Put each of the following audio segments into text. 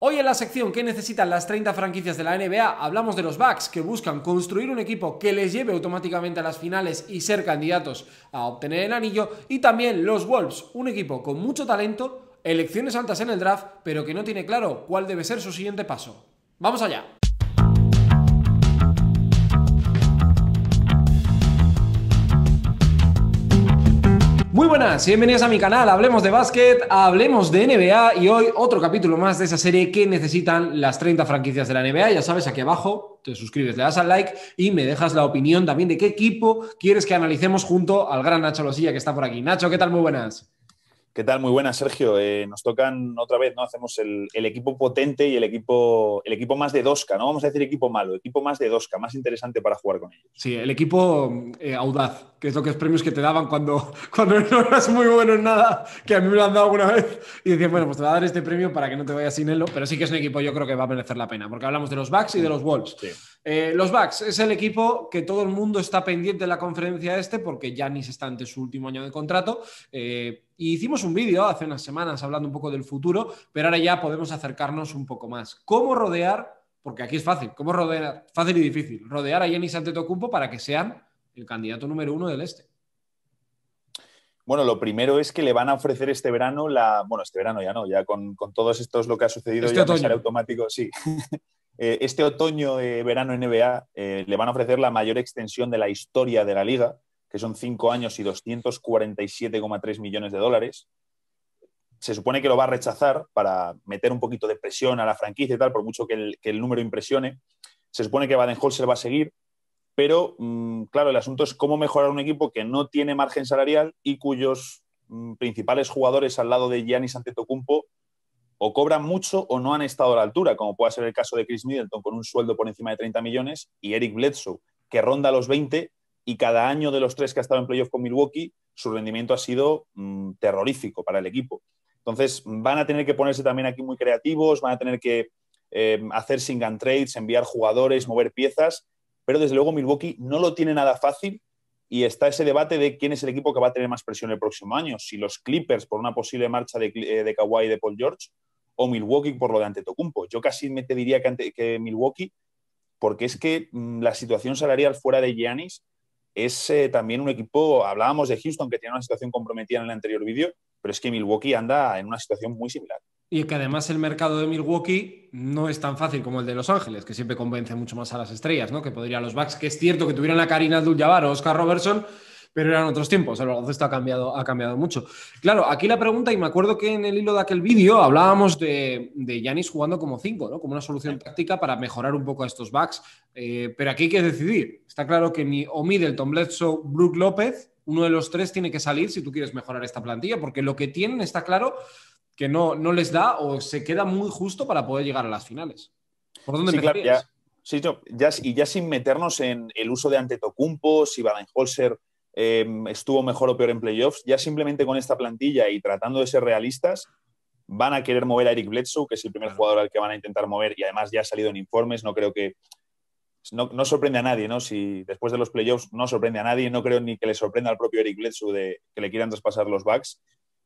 Hoy en la sección que necesitan las 30 franquicias de la NBA hablamos de los Bucks que buscan construir un equipo que les lleve automáticamente a las finales y ser candidatos a obtener el anillo y también los Wolves, un equipo con mucho talento, elecciones altas en el draft, pero que no tiene claro cuál debe ser su siguiente paso. Vamos allá. Muy buenas, bienvenidos a mi canal. Hablemos de básquet, hablemos de NBA y hoy otro capítulo más de esa serie que necesitan las 30 franquicias de la NBA. Ya sabes, aquí abajo te suscribes, le das al like y me dejas la opinión también de qué equipo quieres que analicemos junto al gran Nacho Losilla que está por aquí. Nacho, ¿qué tal? Muy buenas. ¿Qué tal? Muy buenas, Sergio. Eh, nos tocan otra vez, ¿no? Hacemos el, equipo potente y el equipo, el equipo más de dosca, ¿no? Vamos a decir equipo malo, equipo más de dosca, más interesante para jugar con ellos. Sí, el equipo eh, audaz, que es lo que es premios que te daban cuando, cuando no eras muy bueno en nada, que a mí me lo han dado alguna vez, y decían, bueno, pues te va a dar este premio para que no te vayas sin él, pero sí que es un equipo yo creo que va a merecer la pena, porque hablamos de los Bucks y de los Wolves. Eh, los backs es el equipo que todo el mundo está pendiente de la conferencia este, porque se está ante su último año de contrato. Eh, y hicimos un vídeo hace unas semanas hablando un poco del futuro, pero ahora ya podemos acercarnos un poco más. ¿Cómo rodear? Porque aquí es fácil, ¿cómo rodear? Fácil y difícil. Rodear a Jenny Santetocumpo para que sean el candidato número uno del este. Bueno, lo primero es que le van a ofrecer este verano la. Bueno, este verano ya no, ya con, con todos estos lo que ha sucedido este ya otoño. automático, sí. Eh, este otoño, verano NBA, eh, le van a ofrecer la mayor extensión de la historia de la liga que son 5 años y 247,3 millones de dólares. Se supone que lo va a rechazar para meter un poquito de presión a la franquicia y tal, por mucho que el, número impresione. Se supone que Baden-Holzer va a seguir, pero mm, claro, el asunto es cómo mejorar un equipo que no tiene margen salarial y cuyos mm, principales jugadores al lado de Giannis Antetokounmpo o cobran mucho o no han estado a la altura, como puede ser el caso de Chris Middleton con un sueldo por encima de 30 millones y Eric Bledsoe, que ronda los 20 y cada año de los tres que ha estado en playoff con Milwaukee, su rendimiento ha sido mm, terrorífico para el equipo. Entonces, van a tener que ponerse también aquí muy creativos, van a tener que eh, hacer sing and trades, enviar jugadores, mover piezas, pero desde luego Milwaukee no lo tiene nada fácil y está ese debate de quién es el equipo que va a tener más presión el próximo año, si los Clippers por una posible marcha de, eh, de Kawhi y de Paul George o Milwaukee por lo de Antetokounmpo. Yo casi me te diría que, Milwaukee, porque es que mm, la situación salarial fuera de Giannis es eh, también un equipo, hablábamos de Houston, que tiene una situación comprometida en el anterior vídeo, pero es que Milwaukee anda en una situación muy similar. Y que además el mercado de Milwaukee no es tan fácil como el de Los Ángeles, que siempre convence mucho más a las estrellas, ¿no? Que podría los Bucks, que es cierto que tuvieran a Karina abdul o Oscar Robertson, pero eran otros tiempos, el baloncesto ha cambiado, ha cambiado mucho. Claro, aquí la pregunta, y me acuerdo que en el hilo de aquel vídeo hablábamos de Yanis jugando como cinco, ¿no? Como una solución táctica para mejorar un poco a estos Bucks. Eh, pero aquí hay que decidir. Está claro que mi, o Middleton, Bledsoe, Brook López, uno de los tres tiene que salir si tú quieres mejorar esta plantilla, porque lo que tienen está claro que no, no les da o se queda muy justo para poder llegar a las finales. ¿Por dónde sí, sí, y ya sin meternos en el uso de Antetokounmpo, si Baden-Holzer em, estuvo mejor o peor en playoffs, ya simplemente con esta plantilla y tratando de ser realistas, van a querer mover a Eric Bledsoe, que es el primer jugador al que van a intentar mover y además ya ha salido en informes, no creo que no, sorprende a nadie, ¿no? Si después de los playoffs no sorprende a nadie, no creo ni que le sorprenda al propio Eric Bledsoe de que le quieran traspasar los backs.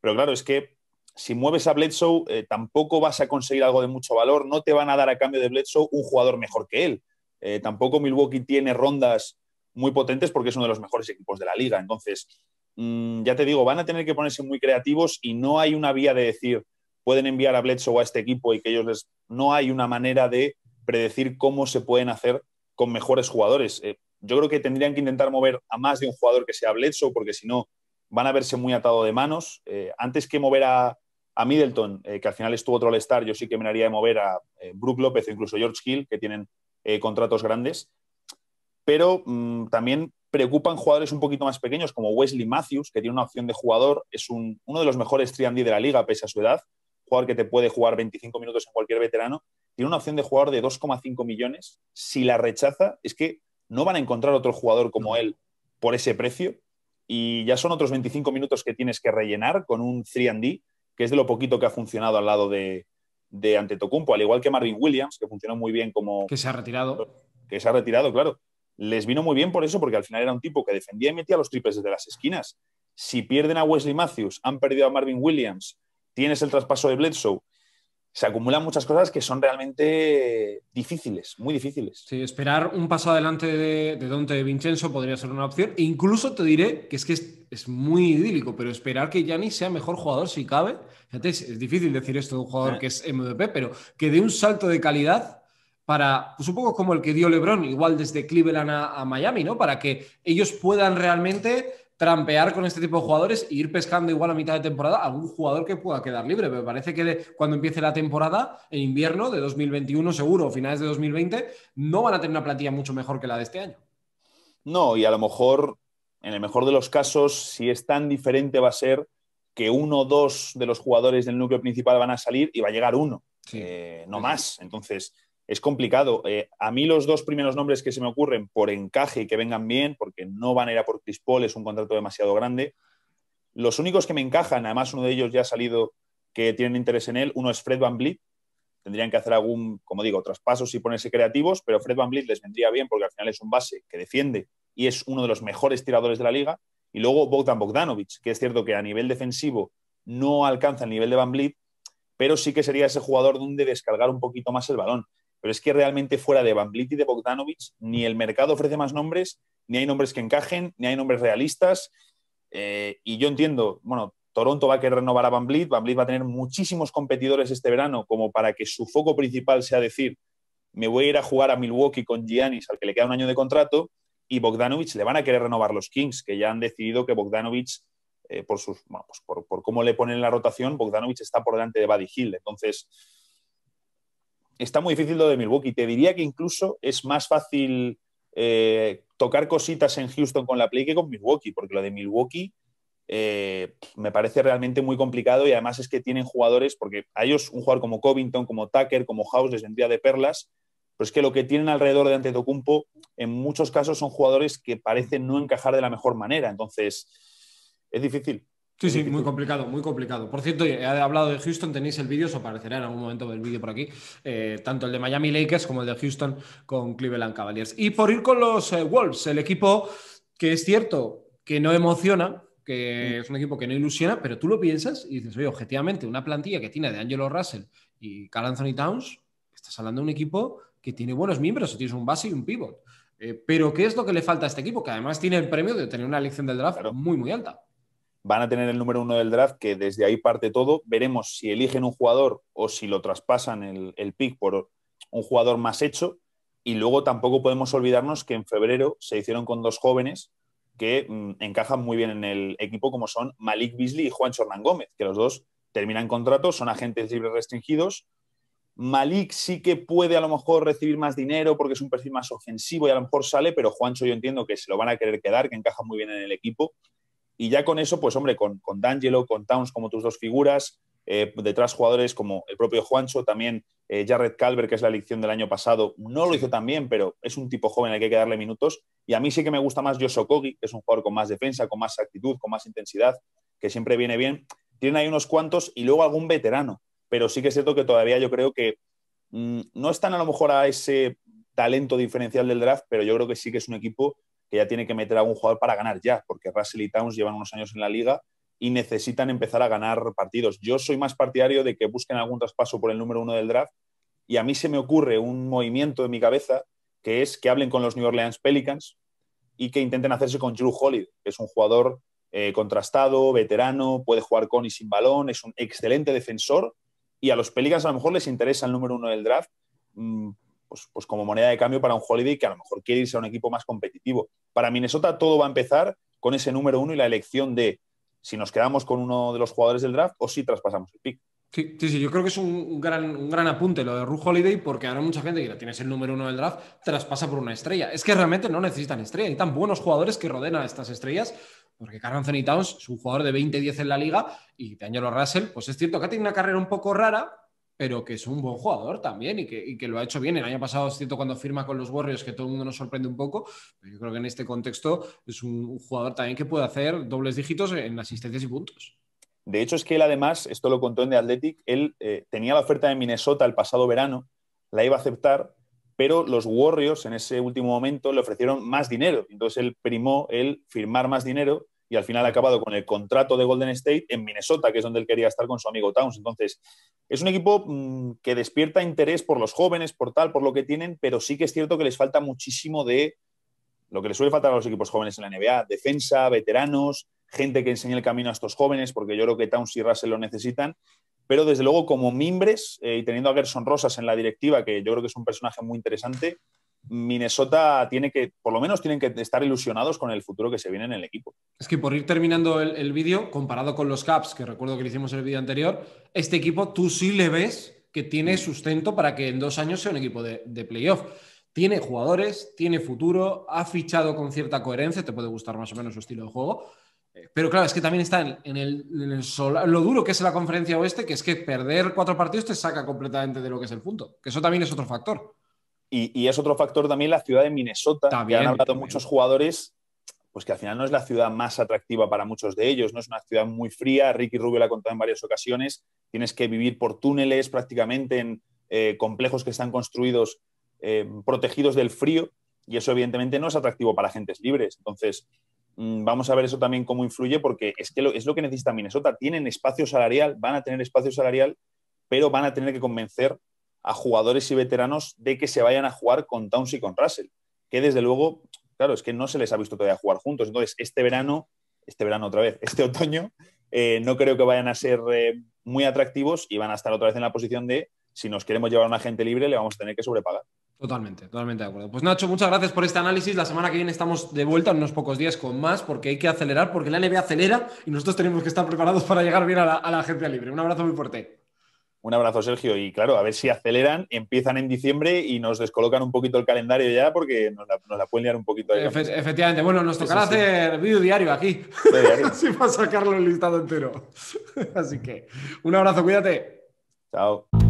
Pero claro, es que si mueves a Bledsoe, eh, tampoco vas a conseguir algo de mucho valor. No te van a dar a cambio de Bledsoe un jugador mejor que él. Eh, tampoco Milwaukee tiene rondas muy potentes porque es uno de los mejores equipos de la liga. Entonces, mm, ya te digo, van a tener que ponerse muy creativos y no hay una vía de decir pueden enviar a Bledsoe a este equipo y que ellos les. No hay una manera de predecir cómo se pueden hacer con mejores jugadores. Eh, yo creo que tendrían que intentar mover a más de un jugador que sea Bledsoe, porque si no, van a verse muy atado de manos. Eh, antes que mover a, Middleton, eh, que al final estuvo otro All-Star, yo sí que me haría de mover a Brook López o incluso George Hill, que tienen contratos grandes. Pero mm, también preocupan jugadores un poquito más pequeños, como Wesley Matthews, que tiene una opción de jugador, es uno de los mejores 3 de la liga, pese a su edad, jugador que te puede jugar 25 minutos en cualquier veterano, tiene una opción de jugador de 2,5 millones. Si la rechaza, es que no van a encontrar otro jugador como él por ese precio. Y ya son otros 25 minutos que tienes que rellenar con un 3D, que es de lo poquito que ha funcionado al lado de, de Antetokounmpo, al igual que Marvin Williams, que funcionó muy bien como... Que se ha retirado. Que se ha retirado, claro. Les vino muy bien por eso, porque al final era un tipo que defendía y metía los triples desde las esquinas. Si pierden a Wesley Matthews, han perdido a Marvin Williams, tienes el traspaso de Bledsoe se acumulan muchas cosas que son realmente difíciles, muy difíciles. Sí, esperar un paso adelante de, de Dante Vincenzo podría ser una opción. E incluso te diré que es que es, muy idílico, pero esperar que Gianni sea mejor jugador si cabe. Fíjate, es, difícil decir esto de un jugador que es MVP, pero que dé un salto de calidad para, pues un poco como el que dio LeBron, igual desde Cleveland a Miami, ¿no? Para que ellos puedan realmente trampear con este tipo de jugadores e ir pescando igual a mitad de temporada A algún jugador que pueda quedar libre. Me parece que cuando empiece la temporada, en invierno de 2021 seguro, finales de 2020, no van a tener una plantilla mucho mejor que la de este año. No, y a lo mejor, en el mejor de los casos, si es tan diferente va a ser que uno o dos de los jugadores del núcleo principal van a salir y va a llegar uno, eh, no más. Entonces, es complicado. Eh, a mí los dos primeros nombres que se me ocurren por encaje y que vengan bien, porque no van a ir a por Paul, es un contrato demasiado grande. Los únicos que me encajan, además uno de ellos ya ha salido que tienen interés en él, uno es Fred Van Vliet. Tendrían que hacer algún, como digo, traspasos y ponerse creativos, pero Fred Van Vliet les vendría bien porque al final es un base que defiende y es uno de los mejores tiradores de la liga. Y luego Bogdan Bogdanovic, que es cierto que a nivel defensivo no alcanza el nivel de Van Vliet, pero sí que sería ese jugador donde descargar un poquito más el balón pero es que realmente fuera de Van y de Bogdanovic, ni el mercado ofrece más nombres, ni hay nombres que encajen, ni hay nombres realistas. Eh, y yo entiendo, bueno, Toronto va a querer renovar a Van Vliet, Van va a tener muchísimos competidores este verano como para que su foco principal sea decir, me voy a ir a jugar a Milwaukee con Giannis, al que le queda un año de contrato, y Bogdanovic le van a querer renovar los Kings, que ya han decidido que Bogdanovic eh, por, sus, pues por, cómo le ponen la rotación, Bogdanovic está por delante de Buddy Hill. Entonces, está muy difícil lo de Milwaukee. Te diría que incluso es más fácil eh, tocar cositas en Houston con la Play que con Milwaukee, porque lo de Milwaukee eh, me parece realmente muy complicado y además es que tienen jugadores, porque a ellos un jugador como Covington, como Tucker, como House les vendría de perlas, pero es que lo que tienen alrededor de Antetokounmpo en muchos casos son jugadores que parecen no encajar de la mejor manera. Entonces, es difícil. Sí, sí, muy complicado, muy complicado. Por cierto, he hablado de Houston, tenéis el vídeo, os aparecerá en algún momento del vídeo por aquí, eh, tanto el de Miami Lakers como el de Houston con Cleveland Cavaliers. Y por ir con los eh, Wolves, el equipo que es cierto que no emociona, que mm. es un equipo que no ilusiona, pero tú lo piensas y dices, oye, objetivamente, una plantilla que tiene de Angelo Russell y Carl Anthony Towns, estás hablando de un equipo que tiene buenos miembros, tienes un base y un pivot. Eh, pero ¿qué es lo que le falta a este equipo? Que además tiene el premio de tener una elección del draft muy, muy alta van a tener el número uno del draft, que desde ahí parte todo. Veremos si eligen un jugador o si lo traspasan el, pick por un jugador más hecho. Y luego tampoco podemos olvidarnos que en febrero se hicieron con dos jóvenes que mm, encajan muy bien en el equipo, como son Malik Bisley y Juancho Hernán Gómez, que los dos terminan contratos, son agentes libres restringidos. Malik sí que puede a lo mejor recibir más dinero porque es un perfil más ofensivo y a lo mejor sale, pero Juancho yo entiendo que se lo van a querer quedar, que encaja muy bien en el equipo y ya con eso, pues hombre, con, con D'Angelo, con Towns como tus dos figuras, eh, detrás jugadores como el propio Juancho, también eh, Jared Calver, que es la elección del año pasado, no lo hizo tan bien, pero es un tipo joven al que hay que darle minutos. Y a mí sí que me gusta más Yosokogi, que es un jugador con más defensa, con más actitud, con más intensidad, que siempre viene bien. Tienen ahí unos cuantos y luego algún veterano, pero sí que es cierto que todavía yo creo que mm, no están a lo mejor a ese talento diferencial del draft, pero yo creo que sí que es un equipo que ya tiene que meter a un jugador para ganar ya, porque Russell y Towns llevan unos años en la liga y necesitan empezar a ganar partidos. Yo soy más partidario de que busquen algún traspaso por el número uno del draft y a mí se me ocurre un movimiento en mi cabeza que es que hablen con los New Orleans Pelicans y que intenten hacerse con Drew Holiday, que es un jugador eh, contrastado, veterano, puede jugar con y sin balón, es un excelente defensor y a los Pelicans a lo mejor les interesa el número uno del draft mm, pues, pues, como moneda de cambio para un Holiday que a lo mejor quiere irse a un equipo más competitivo. Para Minnesota todo va a empezar con ese número uno y la elección de si nos quedamos con uno de los jugadores del draft o si traspasamos el pick. Sí, sí, yo creo que es un gran, gran apunte lo de Ru Holiday, porque ahora mucha gente que ya tienes el número uno del draft traspasa por una estrella. Es que realmente no necesitan estrella, hay tan buenos jugadores que rodean a estas estrellas, porque Carl Anthony Towns es un jugador de 20-10 en la liga y Daniel Russell, pues es cierto que ha tenido una carrera un poco rara, pero que es un buen jugador también y que, lo ha hecho bien. El año pasado cierto cuando firma con los Warriors que todo el mundo nos sorprende un poco, yo creo que en este contexto es un jugador también que puede hacer dobles dígitos en asistencias y puntos. De hecho, es que él además, esto lo contó en The Athletic, él eh, tenía la oferta de Minnesota el pasado verano, la iba a aceptar, pero los Warriors en ese último momento le ofrecieron más dinero. Entonces él primó el firmar más dinero y al final ha acabado con el contrato de Golden State en Minnesota, que es donde él quería estar con su amigo Towns. Entonces, es un equipo mm, que despierta interés por los jóvenes, por tal, por lo que tienen, pero sí que es cierto que les falta muchísimo de lo que les suele faltar a los equipos jóvenes en la NBA, defensa, veteranos, gente que enseñe el camino a estos jóvenes, porque yo creo que Towns y Russell lo necesitan. Pero desde luego, como mimbres eh, y teniendo a Gerson Rosas en la directiva, que yo creo que es un personaje muy interesante, Minnesota tiene que, por lo menos tienen que estar ilusionados con el futuro que se viene en el equipo. Es que por ir terminando el, vídeo, comparado con los Caps, que recuerdo que le hicimos en el vídeo anterior, este equipo tú sí le ves que tiene mm. sustento para que en dos años sea un equipo de, playoff. Tiene jugadores, tiene futuro, ha fichado con cierta coherencia, te puede gustar más o menos su estilo de juego, pero claro, es que también está en, el, lo duro que es la conferencia oeste, que es que perder cuatro partidos te saca completamente de lo que es el punto, que eso también es otro factor. Y, es otro factor también la ciudad de Minnesota, que han hablado muchos jugadores, pues que al final no es la ciudad más atractiva para muchos de ellos, ¿no? Es una ciudad muy fría, Ricky Rubio la ha contado en varias ocasiones, tienes que vivir por túneles prácticamente en eh, complejos que están construidos eh, protegidos del frío y eso evidentemente no es atractivo para gentes libres. Entonces, mm, vamos a ver eso también cómo influye porque es que es lo que necesita Minnesota, tienen espacio salarial, van a tener espacio salarial, pero van a tener que convencer a jugadores y veteranos de que se vayan a jugar con Towns y con Russell, que desde luego, claro, es que no se les ha visto todavía jugar juntos. Entonces, este verano, este verano otra vez, este otoño, eh, no creo que vayan a ser eh, muy atractivos y van a estar otra vez en la posición de si nos queremos llevar a un agente libre, le vamos a tener que sobrepagar. Totalmente, totalmente de acuerdo. Pues Nacho, muchas gracias por este análisis. La semana que viene estamos de vuelta en unos pocos días con más, porque hay que acelerar, porque la NBA acelera y nosotros tenemos que estar preparados para llegar bien a la, a la agencia libre. Un abrazo muy fuerte. Un abrazo, Sergio. Y claro, a ver si aceleran, empiezan en diciembre y nos descolocan un poquito el calendario ya porque nos la, pueden liar un poquito. efectivamente. Bueno, nos tocará hacer vídeo diario aquí. va a sacarlo el listado entero. Así que, un abrazo, cuídate. Chao.